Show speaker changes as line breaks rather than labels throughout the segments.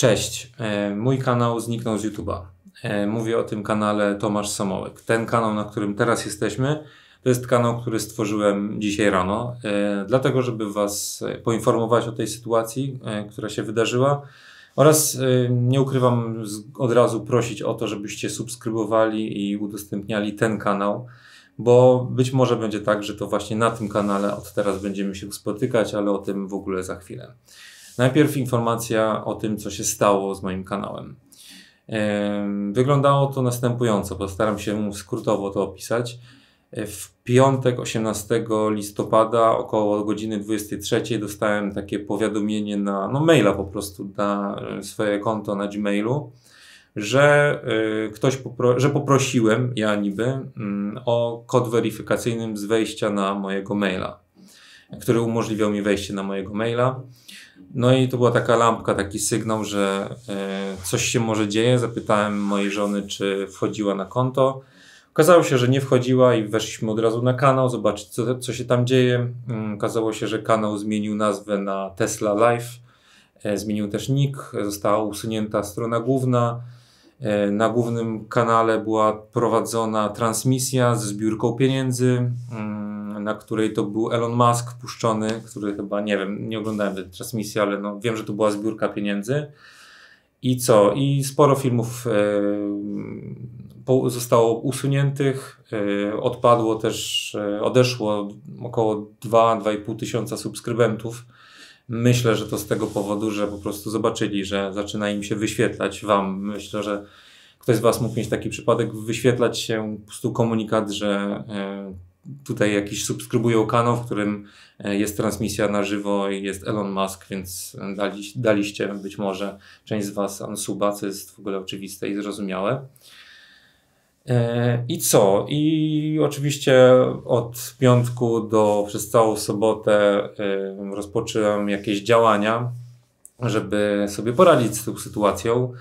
Cześć, e, mój kanał zniknął z YouTube'a. E, mówię o tym kanale Tomasz Samołek. Ten kanał, na którym teraz jesteśmy, to jest kanał, który stworzyłem dzisiaj rano, e, dlatego żeby Was poinformować o tej sytuacji, która się wydarzyła. Oraz nie ukrywam od razu prosić o to, żebyście subskrybowali i udostępniali ten kanał, bo być może będzie tak, że to właśnie na tym kanale od teraz będziemy się spotykać, ale o tym w ogóle za chwilę. Najpierw informacja o tym, co się stało z moim kanałem. Wyglądało to następująco, postaram się skrótowo to opisać. E, w piątek 18 listopada około godziny 23 dostałem takie powiadomienie na no maila po prostu na e, swoje konto na Gmailu, że e, ktoś popro że poprosiłem ja niby mm, o kod weryfikacyjny z wejścia na mojego maila, który umożliwiał mi wejście na mojego maila. No i to była taka lampka, taki sygnał, że e, coś się może dzieje. Zapytałem mojej żony, czy wchodziła na konto. Okazało się, że nie wchodziła i weszliśmy od razu na kanał, zobaczyć co, co się tam dzieje. Mm, okazało się, że kanał zmienił nazwę na Tesla Live. E, zmienił też nick, została usunięta strona główna. E, na głównym kanale była prowadzona transmisja ze zbiórką pieniędzy. Mm, na której to był Elon Musk puszczony, który chyba, nie wiem, nie oglądałem tej transmisji, ale no, wiem, że to była zbiórka pieniędzy. I co? I sporo filmów e, zostało usuniętych, e, odpadło też, y, odeszło około 2-2,5 tysiąca subskrybentów. Myślę, że to z tego powodu, że po prostu zobaczyli, że zaczyna im się wyświetlać wam. Myślę, że ktoś z Was mógł mieć taki przypadek, wyświetlać się po prostu komunikat, że tutaj jakiś subskrybują kanał, w którym e, jest transmisja na żywo i jest Elon Musk, więc e, dali, daliście być może część z Was Ansuba, co jest w ogóle oczywiste i zrozumiałe. E, I co? I oczywiście od piątku do przez całą sobotę rozpocząłem jakieś działania, żeby sobie poradzić z tą sytuacją.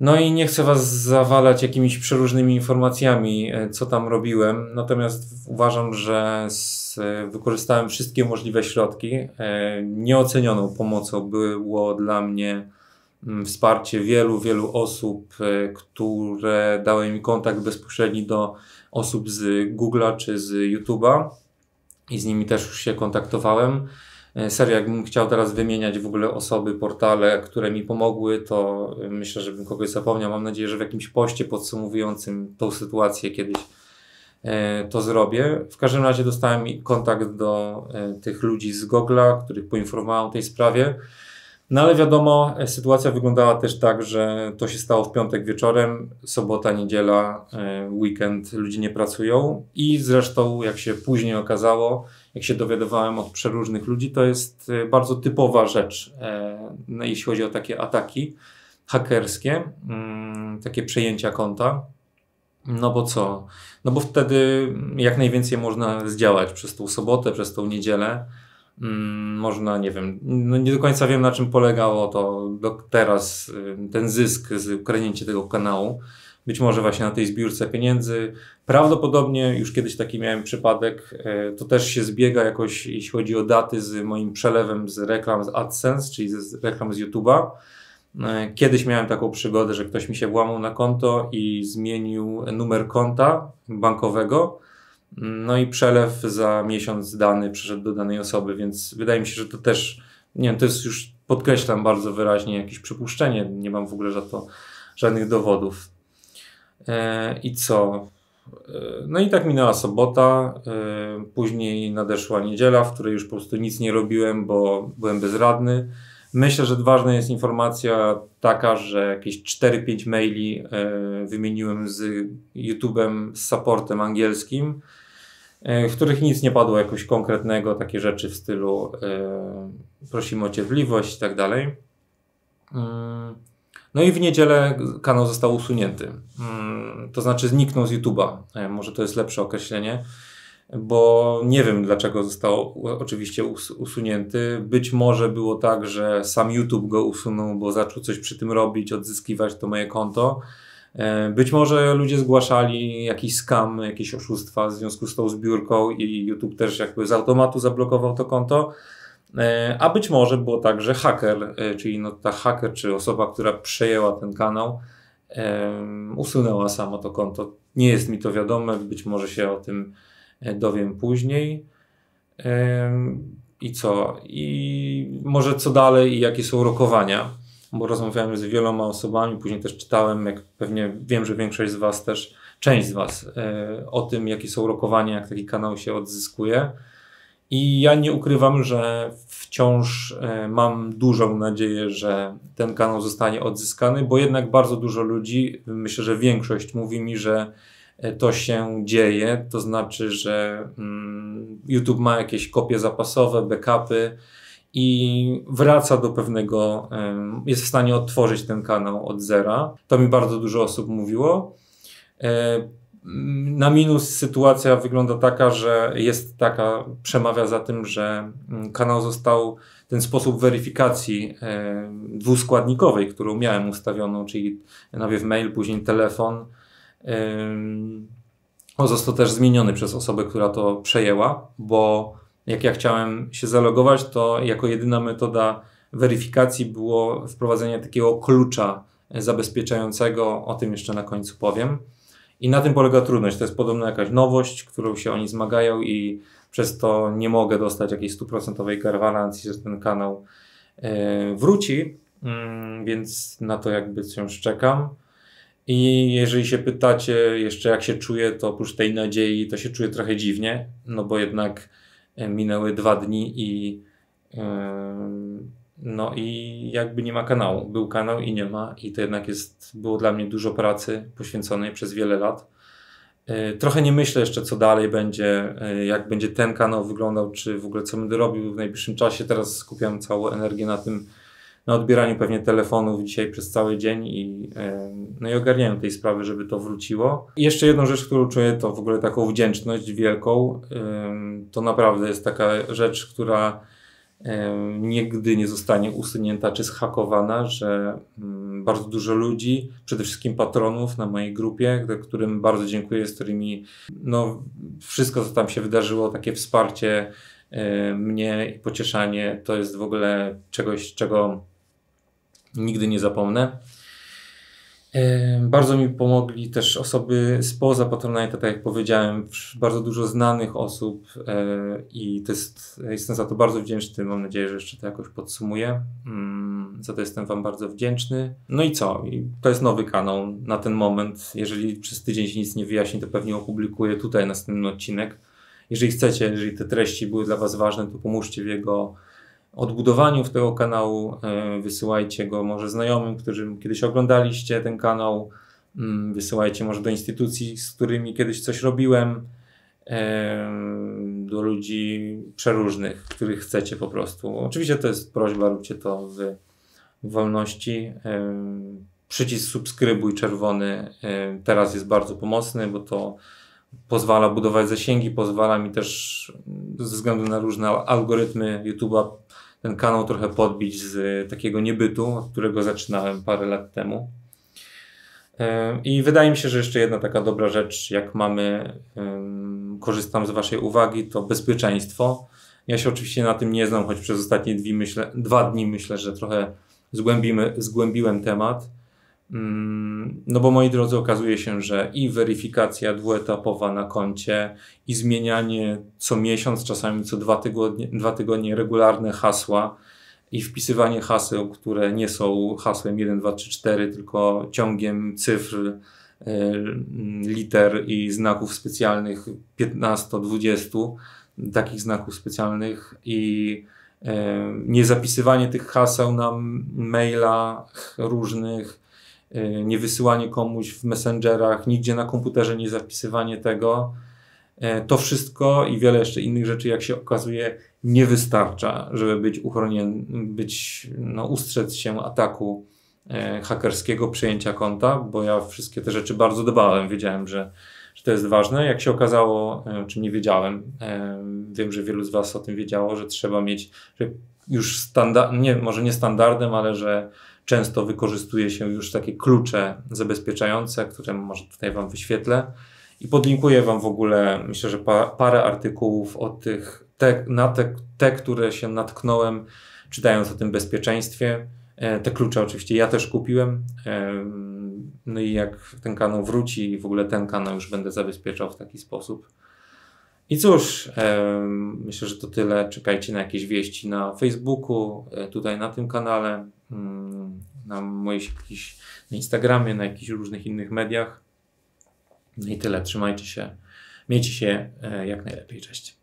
No i nie chcę Was zawalać jakimiś przeróżnymi informacjami, e, co tam robiłem, natomiast uważam, że z, e, wykorzystałem wszystkie możliwe środki. E, nieocenioną pomocą było dla mnie mm, wsparcie wielu, wielu osób, które dały mi kontakt bezpośredni do osób z Google'a czy z YouTube'a i z nimi też już się kontaktowałem. E, serio, jakbym chciał teraz wymieniać w ogóle osoby, portale, które mi pomogły, to e, myślę, że bym kogoś zapomniał. Mam nadzieję, że w jakimś poście podsumowującym tą sytuację kiedyś e, to zrobię. W każdym razie dostałem kontakt do tych ludzi z Gogla, których poinformowałem o tej sprawie. No ale wiadomo, sytuacja wyglądała też tak, że to się stało w piątek wieczorem, sobota, niedziela, weekend, ludzie nie pracują i zresztą, jak się później okazało, jak się dowiadywałem od przeróżnych ludzi, to jest y, bardzo typowa rzecz, e, no, jeśli chodzi o takie ataki hakerskie, mm, takie przejęcia konta. No bo co? No bo wtedy mm, jak najwięcej można zdziałać przez tą sobotę, przez tą niedzielę. Mm, można, nie wiem, no nie do końca wiem na czym polegało to do, teraz y, ten zysk z ukradnięcia tego kanału być może właśnie na tej zbiórce pieniędzy. Prawdopodobnie już kiedyś taki miałem przypadek, e, to też się zbiega jakoś, jeśli chodzi o daty z moim przelewem z reklam z AdSense, czyli z reklam z YouTube'a. E, kiedyś miałem taką przygodę, że ktoś mi się włamał na konto i zmienił numer konta bankowego. No i przelew za miesiąc dany przeszedł do danej osoby, więc wydaje mi się, że to też, nie wiem, to jest już podkreślam bardzo wyraźnie jakieś przypuszczenie, nie mam w ogóle za to żadnych dowodów. E, I co? E, no i tak minęła sobota, e, później nadeszła niedziela, w której już po prostu nic nie robiłem, bo byłem bezradny. Myślę, że ważna jest informacja taka, że jakieś 4-5 maili wymieniłem z YouTube'em, z supportem angielskim, w których nic nie padło jakoś konkretnego, takie rzeczy w stylu prosimy o cierpliwość i tak dalej. Mm. No i w niedzielę kanał został usunięty. Mm to znaczy zniknął z YouTube'a. E, może to jest lepsze określenie, bo nie wiem dlaczego został oczywiście usunięty. Być może było tak, że sam YouTube go usunął, bo zaczął coś przy tym robić, odzyskiwać to moje konto. E, być może ludzie zgłaszali jakiś skam, jakieś oszustwa w związku z tą zbiórką i YouTube też jakby z automatu zablokował to konto. E, a być może było tak, że haker, czyli no ta haker, czy osoba, która przejęła ten kanał, usunęła samo to konto. Nie jest mi to wiadome, być może się o tym e, dowiem później. I co? I może co dalej i jakie są rokowania? Bo rozmawiałem z wieloma osobami, później też czytałem, jak pewnie wiem, że większość z Was też, część z Was, e, o tym, jakie są rokowania, jak taki kanał się odzyskuje. I ja nie ukrywam, że wciąż e, mam dużą nadzieję, że ten kanał zostanie odzyskany, bo jednak bardzo dużo ludzi, myślę, że większość mówi mi, że e, to się dzieje, to znaczy, że mm, YouTube ma jakieś kopie zapasowe, backupy i wraca do pewnego, jest w stanie odtworzyć ten kanał od zera. To mi bardzo dużo osób mówiło. E, na minus sytuacja wygląda taka, że jest taka, przemawia za tym, że mm, kanał został ten sposób weryfikacji e, dwuskładnikowej, którą miałem ustawioną, czyli najpierw mail, później telefon. On e, został też zmieniony przez osobę, która to przejęła, bo jak ja chciałem się zalogować, to jako jedyna metoda weryfikacji było wprowadzenie takiego klucza zabezpieczającego, o tym jeszcze na końcu powiem. I na tym polega trudność. To jest podobna jakaś nowość, którą się oni zmagają i przez to nie mogę dostać jakiejś stuprocentowej gwarancji, że ten kanał e, wróci, mm, więc na to jakby się szczekam. I jeżeli się pytacie jeszcze jak się czuję, to oprócz tej nadziei to się czuję trochę dziwnie, no bo jednak e, minęły dwa dni i no i jakby nie ma kanału. Był kanał i nie ma, i to jednak jest, było dla mnie dużo pracy poświęconej przez wiele lat. E, trochę nie myślę jeszcze, co dalej będzie, e, jak będzie ten kanał wyglądał, czy w ogóle co będę robił w najbliższym czasie. Teraz skupiam całą energię na tym, na odbieraniu pewnie telefonów dzisiaj przez cały dzień i, e, no i ogarnianiu tej sprawy, żeby to wróciło. I jeszcze jedną rzecz, którą czuję, to w ogóle taką wdzięczność wielką. To naprawdę jest taka rzecz, która nigdy nie zostanie usunięta czy schakowana, że mm, bardzo dużo ludzi, przede wszystkim patronów na mojej grupie, którym bardzo dziękuję, z którymi no, wszystko, co tam się wydarzyło, takie wsparcie e, mnie i pocieszanie, to jest w ogóle czegoś, czego nigdy nie zapomnę. Bardzo mi pomogli też osoby spoza Patronite, tak jak powiedziałem, bardzo dużo znanych osób e, i to jest, jestem za to bardzo wdzięczny. Mam nadzieję, że jeszcze to jakoś podsumuję. Mm, za to jestem Wam bardzo wdzięczny. No i co? To jest nowy kanał na ten moment. Jeżeli przez tydzień się nic nie wyjaśni, to pewnie opublikuję tutaj następny odcinek. Jeżeli chcecie, jeżeli te treści były dla Was ważne, to pomóżcie w jego odbudowaniu tego kanału. E, wysyłajcie go może znajomym, którzy kiedyś oglądaliście ten kanał. Mm, wysyłajcie może do instytucji, z którymi kiedyś coś robiłem, e, do ludzi przeróżnych, których chcecie po prostu. Oczywiście to jest prośba, róbcie to w wolności. E, przycisk subskrybuj czerwony teraz jest bardzo pomocny, bo to pozwala budować zasięgi, pozwala mi też ze względu na różne algorytmy YouTube'a ten kanał trochę podbić z e, takiego niebytu, od którego zaczynałem parę lat temu. E, I wydaje mi się, że jeszcze jedna taka dobra rzecz, jak mamy, korzystam z Waszej uwagi, to bezpieczeństwo. Ja się oczywiście na tym nie znam, choć przez ostatnie dwie dwa dni myślę, że trochę zgłębimy, zgłębiłem temat. Mm, no bo moi drodzy, okazuje się, że i weryfikacja dwuetapowa na koncie, i zmienianie co miesiąc, czasami co dwa tygodnie, dwa tygodnie regularne hasła, i wpisywanie haseł, które nie są hasłem 1, 2, 3, 4, tylko ciągiem cyfr, y, liter i znaków specjalnych 15, 20, takich znaków specjalnych i y, nie zapisywanie tych haseł na mailach różnych, Y, nie wysyłanie komuś w messengerach, nigdzie na komputerze nie zapisywanie tego. Y, to wszystko i wiele jeszcze innych rzeczy, jak się okazuje, nie wystarcza, żeby być uchroniony, być, no, ustrzec się ataku y, hakerskiego, przejęcia konta, bo ja wszystkie te rzeczy bardzo dbałem, wiedziałem, że, że to jest ważne. Jak się okazało, czy nie wiedziałem, wiem, że wielu z Was o tym wiedziało, że trzeba mieć, że już standard, nie, może nie standardem, ale że często wykorzystuje się już takie klucze zabezpieczające, które może tutaj Wam wyświetlę. I podlinkuję Wam w ogóle, myślę, że pa, parę artykułów o tych, te, na te, te, które się natknąłem, czytając o tym bezpieczeństwie. E, te klucze oczywiście ja też kupiłem. No i jak ten kanał wróci, w ogóle ten kanał już będę zabezpieczał w taki sposób i cóż, myślę, że to tyle. Czekajcie na jakieś wieści na Facebooku, e, tutaj na tym kanale, mm, na moich jakiś, na Instagramie, na jakichś różnych innych mediach. No I tyle. Trzymajcie się. Miejcie się e, jak najlepiej. Cześć.